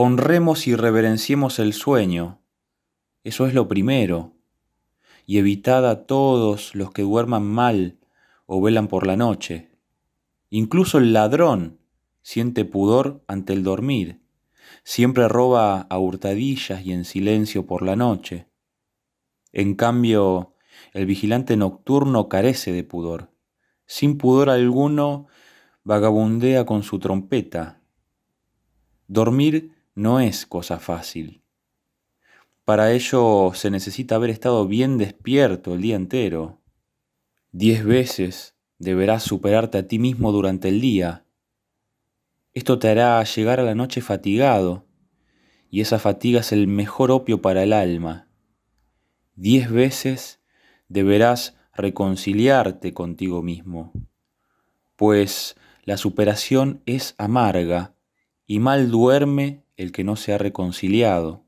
honremos y reverenciemos el sueño. Eso es lo primero. Y evitad a todos los que duerman mal o velan por la noche. Incluso el ladrón siente pudor ante el dormir. Siempre roba a hurtadillas y en silencio por la noche. En cambio, el vigilante nocturno carece de pudor. Sin pudor alguno, vagabundea con su trompeta. Dormir no es cosa fácil. Para ello se necesita haber estado bien despierto el día entero. Diez veces deberás superarte a ti mismo durante el día. Esto te hará llegar a la noche fatigado, y esa fatiga es el mejor opio para el alma. Diez veces deberás reconciliarte contigo mismo, pues la superación es amarga y mal duerme el que no se ha reconciliado.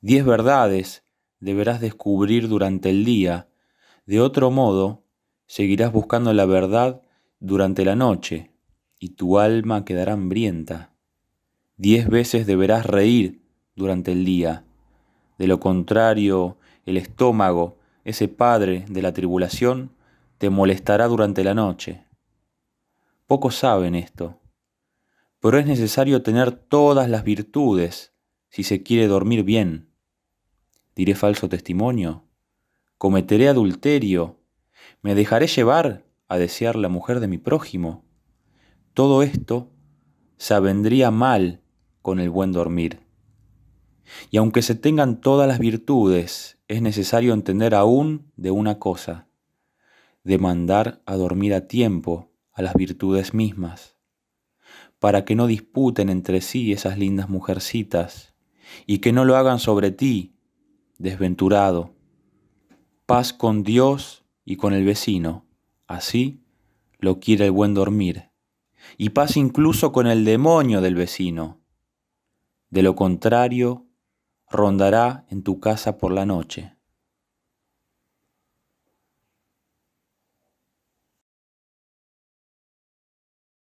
Diez verdades deberás descubrir durante el día, de otro modo seguirás buscando la verdad durante la noche, y tu alma quedará hambrienta. Diez veces deberás reír durante el día, de lo contrario el estómago, ese padre de la tribulación, te molestará durante la noche. Pocos saben esto pero es necesario tener todas las virtudes si se quiere dormir bien. Diré falso testimonio, cometeré adulterio, me dejaré llevar a desear la mujer de mi prójimo. Todo esto se sabendría mal con el buen dormir. Y aunque se tengan todas las virtudes, es necesario entender aún de una cosa, demandar a dormir a tiempo a las virtudes mismas para que no disputen entre sí esas lindas mujercitas, y que no lo hagan sobre ti, desventurado. Paz con Dios y con el vecino, así lo quiere el buen dormir, y paz incluso con el demonio del vecino. De lo contrario, rondará en tu casa por la noche.